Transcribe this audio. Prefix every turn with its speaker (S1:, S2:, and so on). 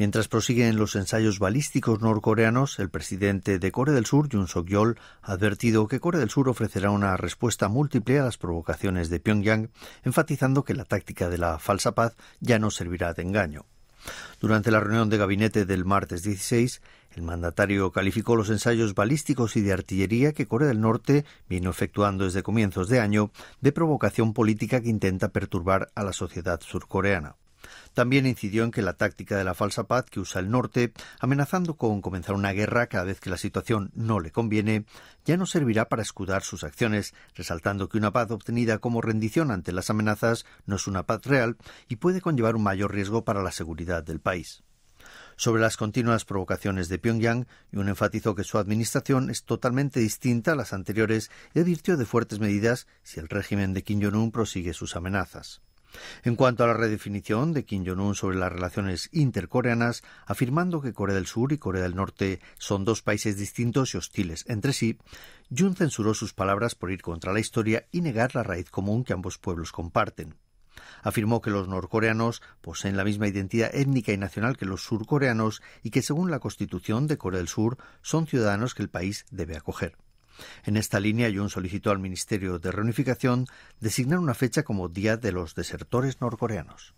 S1: Mientras prosiguen los ensayos balísticos norcoreanos, el presidente de Corea del Sur, Jun Suk-yeol, ha advertido que Corea del Sur ofrecerá una respuesta múltiple a las provocaciones de Pyongyang, enfatizando que la táctica de la falsa paz ya no servirá de engaño. Durante la reunión de gabinete del martes 16, el mandatario calificó los ensayos balísticos y de artillería que Corea del Norte vino efectuando desde comienzos de año de provocación política que intenta perturbar a la sociedad surcoreana. También incidió en que la táctica de la falsa paz que usa el norte, amenazando con comenzar una guerra cada vez que la situación no le conviene, ya no servirá para escudar sus acciones, resaltando que una paz obtenida como rendición ante las amenazas no es una paz real y puede conllevar un mayor riesgo para la seguridad del país sobre las continuas provocaciones de Pyongyang, Yun enfatizó que su administración es totalmente distinta a las anteriores y advirtió de fuertes medidas si el régimen de Kim Jong-un prosigue sus amenazas. En cuanto a la redefinición de Kim Jong-un sobre las relaciones intercoreanas, afirmando que Corea del Sur y Corea del Norte son dos países distintos y hostiles entre sí, Jun censuró sus palabras por ir contra la historia y negar la raíz común que ambos pueblos comparten. Afirmó que los norcoreanos poseen la misma identidad étnica y nacional que los surcoreanos y que, según la Constitución de Corea del Sur, son ciudadanos que el país debe acoger. En esta línea, Jun solicitó al Ministerio de Reunificación designar una fecha como Día de los Desertores Norcoreanos.